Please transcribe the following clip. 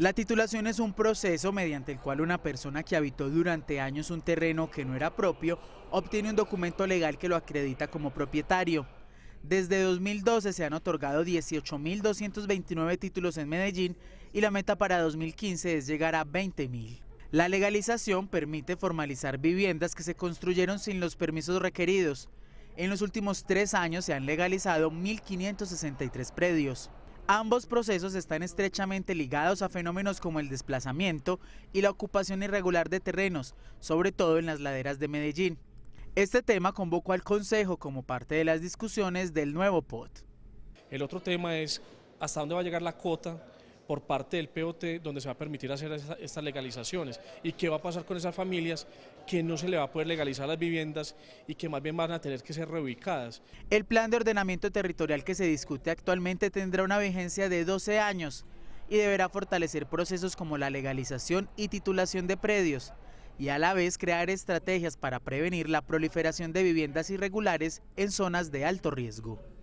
La titulación es un proceso mediante el cual una persona que habitó durante años un terreno que no era propio obtiene un documento legal que lo acredita como propietario. Desde 2012 se han otorgado 18.229 títulos en Medellín y la meta para 2015 es llegar a 20.000. La legalización permite formalizar viviendas que se construyeron sin los permisos requeridos. En los últimos tres años se han legalizado 1.563 predios. Ambos procesos están estrechamente ligados a fenómenos como el desplazamiento y la ocupación irregular de terrenos, sobre todo en las laderas de Medellín. Este tema convocó al Consejo como parte de las discusiones del nuevo POT. El otro tema es hasta dónde va a llegar la cuota por parte del POT donde se va a permitir hacer estas legalizaciones y qué va a pasar con esas familias que no se le va a poder legalizar las viviendas y que más bien van a tener que ser reubicadas. El plan de ordenamiento territorial que se discute actualmente tendrá una vigencia de 12 años y deberá fortalecer procesos como la legalización y titulación de predios y a la vez crear estrategias para prevenir la proliferación de viviendas irregulares en zonas de alto riesgo.